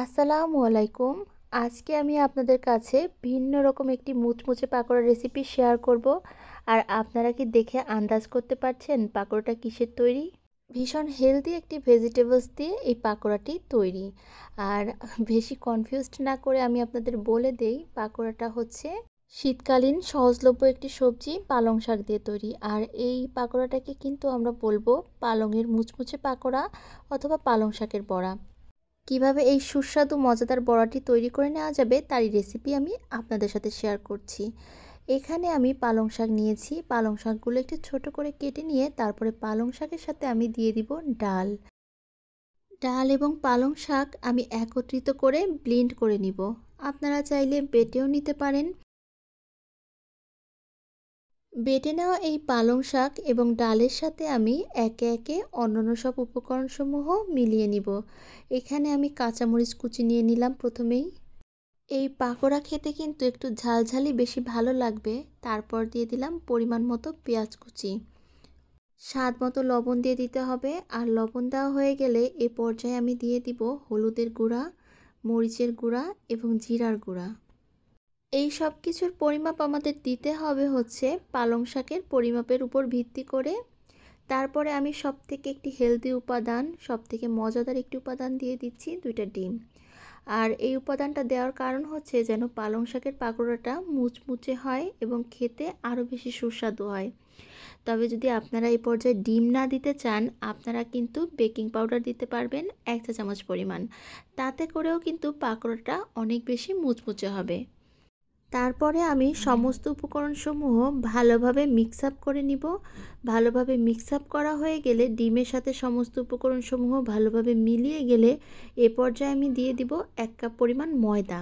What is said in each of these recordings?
আসসালামু আলাইকুম আজকে আমি আপনাদের কাছে ভিন্ন রকম একটি মুচমুচে পাকোড়া রেসিপি শেয়ার করব আর আপনারা কি দেখে আন্দাজ করতে পারছেন পাকোড়াটা কিসের তৈরি ভীষণ হেলদি একটি ভেজিটেবলস দিয়ে এই পাকোড়াটি তৈরি আর বেশি কনফিউজড না করে আমি আপনাদের বলে দেই পাকোড়াটা হচ্ছে শীতকালীন সহজলভ্য একটি সবজি পালং শাক দিয়ে তৈরি আর এই পাকোড়াটাকে কিন্তু আমরা বলবো পালংয়ের মুচমুচে পাকোড়া অথবা পালং শাকের বড়া কিভাবে এই সুস্বাদু মজাদার বড়াটি তৈরি করে নেওয়া যাবে তারই রেসিপি আমি আপনাদের সাথে শেয়ার করছি এখানে আমি পালং শাক নিয়েছি পালং শাকগুলো একটু ছোট করে কেটে নিয়ে তারপরে পালং শাকের সাথে আমি দিয়ে দিব ডাল ডাল এবং পালং শাক আমি একত্রিত করে ব্লেন্ড করে নিব আপনারা চাইলে বেটেও নিতে পারেন বেটে নেওয়া এই পালং শাক এবং ডালের সাথে আমি একে একে অন্যান্য সব উপকরণসমূহ মিলিয়ে নিব এখানে আমি কাঁচামরিচ কুচি নিয়ে নিলাম প্রথমেই এই পাকোড়া খেতে কিন্তু একটু ঝালঝালি বেশি ভালো লাগবে তারপর দিয়ে দিলাম পরিমাণ মতো পেঁয়াজ কুচি স্বাদ মতো লবণ দিয়ে দিতে হবে আর লবণ দেওয়া হয়ে গেলে এ পর্যায়ে আমি দিয়ে দিব হলুদের গুঁড়া মরিচের গুঁড়া এবং জিরার গুঁড়া এই সব কিছুর পরিমাপ আমাদের দিতে হবে হচ্ছে পালং শাকের পরিমাপের উপর ভিত্তি করে তারপরে আমি সব থেকে একটি হেলদি উপাদান সব থেকে মজাদার একটি উপাদান দিয়ে দিচ্ছি দুইটা ডিম আর এই উপাদানটা দেওয়ার কারণ হচ্ছে যেন পালং শাকের পাকোড়াটা মুচমুচে হয় এবং খেতে আরও বেশি সুস্বাদু হয় তবে যদি আপনারা এই পর্যায়ে ডিম না দিতে চান আপনারা কিন্তু বেকিং পাউডার দিতে পারবেন এক চা চামচ পরিমাণ তাতে করেও কিন্তু পাকোড়াটা অনেক বেশি মুচমুচে হবে তারপরে আমি সমস্ত উপকরণসমূহ ভালোভাবে মিক্স আপ করে নিব ভালোভাবে মিক্স আপ করা হয়ে গেলে ডিমের সাথে সমস্ত উপকরণসমূহ ভালোভাবে মিলিয়ে গেলে এ পর্যায়ে আমি দিয়ে দিব এক কাপ পরিমাণ ময়দা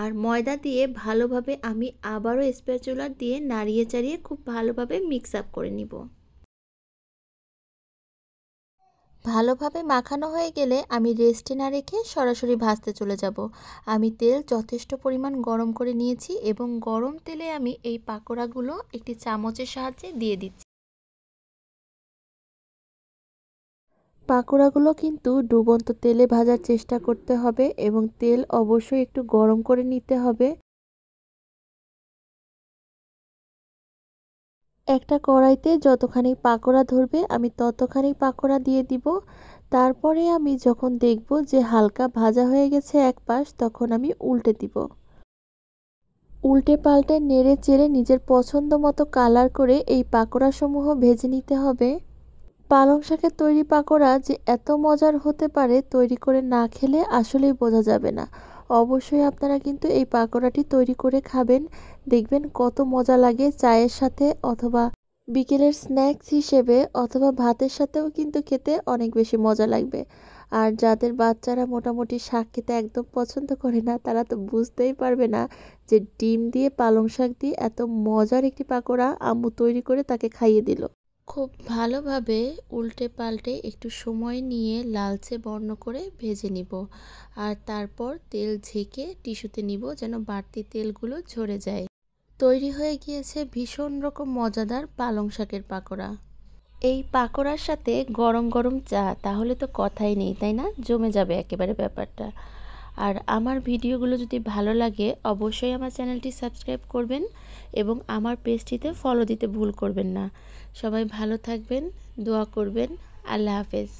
আর ময়দা দিয়ে ভালোভাবে আমি আবারও স্পেচুলার দিয়ে নাড়িয়ে চাড়িয়ে খুব ভালোভাবে মিক্স আপ করে নিব ভালোভাবে মাখানো হয়ে গেলে আমি রেস্টে না রেখে সরাসরি ভাজতে চলে যাব আমি তেল যথেষ্ট পরিমাণ গরম করে নিয়েছি এবং গরম তেলে আমি এই পাকোড়াগুলো একটি চামচের সাহায্যে দিয়ে দিচ্ছি পাকোড়াগুলো কিন্তু ডুবন্ত তেলে ভাজার চেষ্টা করতে হবে এবং তেল অবশ্যই একটু গরম করে নিতে হবে একটা কড়াইতে যতখানি পাকোড়া ধরবে আমি ততখানি পাকোড়া দিয়ে দিব তারপরে আমি যখন দেখব যে হালকা ভাজা হয়ে গেছে এক পাশ তখন আমি উল্টে দিব উল্টে পাল্টে নেড়ে চেড়ে নিজের পছন্দ মতো কালার করে এই পাকোড়াসমূহ ভেজে নিতে হবে পালং শাকের তৈরি পাকোড়া যে এত মজার হতে পারে তৈরি করে না খেলে আসলেই বোঝা যাবে না অবশ্যই আপনারা কিন্তু এই পাকোড়াটি তৈরি করে খাবেন দেখবেন কত মজা লাগে চায়ের সাথে অথবা বিকেলের স্ন্যাক্স হিসেবে অথবা ভাতের সাথেও কিন্তু খেতে অনেক বেশি মজা লাগবে আর যাদের বাচ্চারা মোটামুটি শাক খেতে একদম পছন্দ করে না তারা তো বুঝতেই পারবে না যে ডিম দিয়ে পালং শাক দিয়ে এত মজার একটি পাকোড়া আম্মু তৈরি করে তাকে খাইয়ে দিল খুব ভালোভাবে উল্টে পাল্টে একটু সময় নিয়ে লালচে বর্ণ করে ভেজে নিব আর তারপর তেল ঝেঁকে টিস্যুতে নিব যেন বাড়তি তেলগুলো ঝরে যায় তৈরি হয়ে গিয়েছে ভীষণ রকম মজাদার পালং শাকের পাকোড়া এই পাকোড়ার সাথে গরম গরম চা তাহলে তো কথাই নেই তাই না জমে যাবে একেবারে ব্যাপারটা আর আমার ভিডিওগুলো যদি ভালো লাগে অবশ্যই আমার চ্যানেলটি সাবস্ক্রাইব করবেন এবং আমার পেজটিতে ফলো দিতে ভুল করবেন না সবাই ভালো থাকবেন দোয়া করবেন আল্লাহ হাফেজ